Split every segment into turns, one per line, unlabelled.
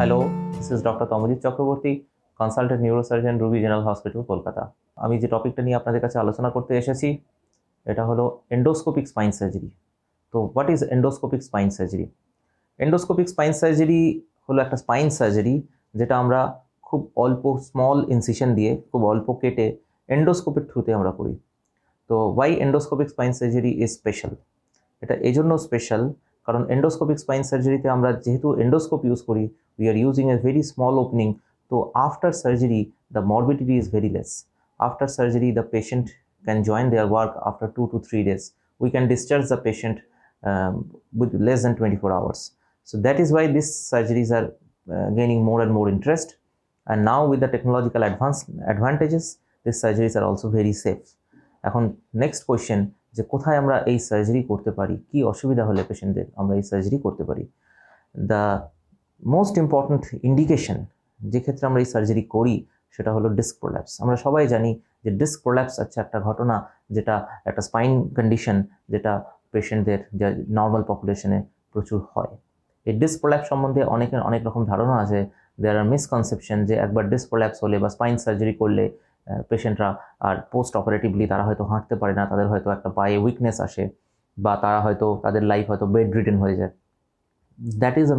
Hello this is doctor Tamojit Chakraborty consultant neurosurgeon Ruby General Hospital Kolkata আমি যে টপিকটা নিয়ে আপনাদের কাছে আলোচনা করতে এসেছি এটা হলো এন্ডোস্কোপিক স্পাইন সার্জারি তো what is endoscopic spine surgery endoscopic spine surgery হলো একটা স্পাইন সার্জারি যেটা আমরা খুব অল্প স্মল ইনসিশন দিয়ে খুব অল্প কেটে এন্ডোস্কোপের থ্রুতে আমরা করি তো why endoscopic spine surgery is special এটা এজন্য স্পেশাল কারণ এন্ডোস্কোপিক স্পাইন সার্জারিতে আমরা যেহেতু এন্ডোস্কোপ ইউজ করি we are using a very small opening তো after surgery the morbidity is very less after surgery the patient can join their work after two two three days we can discharge the patient with less than 24 hours. So that is why these surgeries are uh, gaining more and more interest. And now with the technological advance advantages, these surgeries are also very safe. এখন next question, যে কোথায় আমরা এই surgery করতে পারি কি অসুবিধা হলে পেশেন্টদের আমরা এই সার্জারি করতে পারি দ্য মোস্ট ইম্পর্ট্যান্ট ইন্ডিকেশন যে ক্ষেত্রে আমরা এই সার্জারি করি সেটা হলো ডিস্ক প্রোল্যাপস আমরা সবাই জানি যে ডিস্ক প্রোল্যাপস আচ্ছা একটা ঘটনা যেটা একটা স্পাইন কন্ডিশন যেটা পেশেন্টদের যা নর্মাল পপুলেশনে প্রচুর হয় এই ডিস্ক প্রোল্যাপস সম্বন্ধে অনেকের অনেক রকম ধারণা আছে দেয়ার আর মিসকনসেপশন যে একবার ডিস্ক প্রোল্যাপস হলে বা স্পাইন সার্জারি করলে Patient আর পোস্ট অপারেটিভলি তারা হয়তো হাঁটতে পারে না তাদের হয়তো একটা পায়ে উইকনেস আসে বা তারা হয়তো তাদের লাইফ হয়তো বেড রিটেন হয়ে যায় that is uh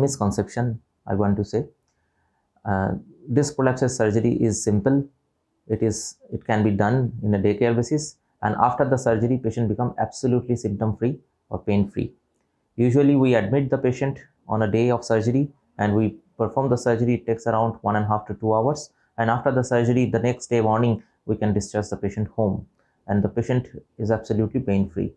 this prolapsus surgery is simple it is it can be done in a day care basis and after the surgery patient become absolutely symptom free or pain free usually we admit the patient on a day of surgery and we perform the surgery it takes around one and a half to two hours and after the surgery the next day morning we can discharge the patient home and the patient is absolutely pain free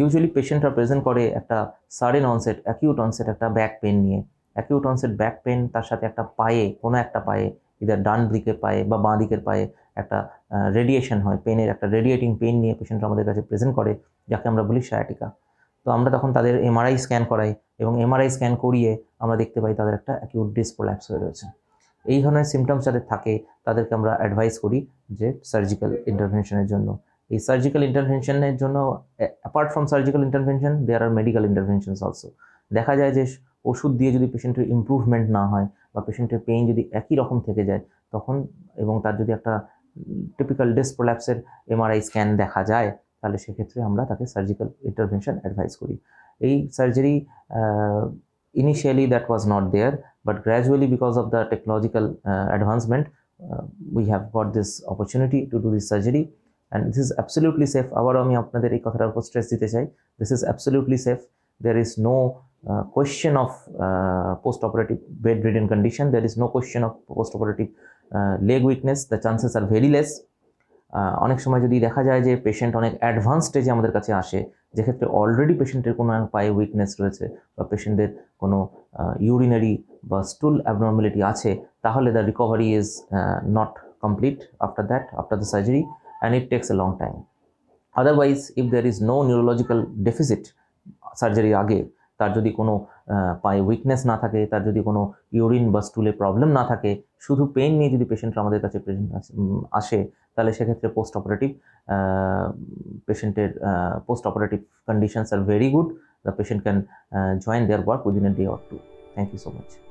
usually পেশেন্টরা present করে একটা sudden onset acute onset একটা back pain নিয়ে acute onset back pain তার সাথে একটা পায়ে কোনো একটা পায়ে ইদার ডান দিকের পায়ে বা বাঁ দিকের পায়ে একটা রেডিয়েশন হয় পেনের একটা রেডিয়েটিং পেন নিয়ে পেশেন্টরা আমাদের কাছে প্রেজেন্ট করে যাকে আমরা বলি সায়াটিকা তো আমরা তখন তাদের এমআরআই স্ক্যান করাই এবং এমআরআই স্ক্যান করিয়ে আমরা দেখতে পাই তাদের একটা অ্যাকিউট ডিসপ্রোল্যাপস হয়ে রয়েছে এই ধরনের সিমটমস যাদের থাকে তাদেরকে আমরা অ্যাডভাইস করি যে সার্জিক্যাল ইন্টারভেনশনের জন্য এই সার্জিক্যাল ইন্টারভেনশনের জন্য apart from surgical intervention there are medical interventions also দেখা যায় যে ওষুধ দিয়ে যদি পেশেন্টের ইম্প্রুভমেন্ট না হয় বা পেশেন্টের পেইন যদি একই রকম থেকে যায় তখন এবং তার যদি একটা টিপিক্যাল ডিস্ক প্রোল্যাপসের এমআরআই স্ক্যান দেখা যায় তাহলে সেক্ষেত্রে আমরা তাকে সার্জিক্যাল ইন্টারভেনশন অ্যাডভাইস করি এই surgery initially that was not there but gradually because of the technological uh, advancement uh, we have got this opportunity to do this surgery and this is absolutely safe abar ami apnader ei kotha ko stress dite chai this is absolutely safe there is no uh, question of uh, post operative bedridden condition there is no question of post operative leg weakness the chances are very less অনেক সময় যদি দেখা যায় যে patient অনেক advance স্টেজে আমাদের কাছে আসে যেক্ষেত্রে অলরেডি পেশেন্টের কোনো পায়ে উইকনেস রয়েছে বা পেশেন্টের কোনো ইউরিনারি বা স্টুল অ্যাবনর্মালিটি আছে তাহলে the recovery is not complete after that after the surgery and it takes a long time otherwise if there is no neurological deficit সার্জারির আগে তার যদি কোনো পায়ে উইকনেস না থাকে তার যদি কোনো ইউরিন বা স্টুলে প্রবলেম না থাকে শুধু পেন নিয়ে যদি পেশেন্ট আমাদের কাছে আসে তাহলে সেক্ষেত্রে পোস্ট অপারেটিভ পেশেন্টের post operative conditions are very good the patient can join their work within a day or two thank you so much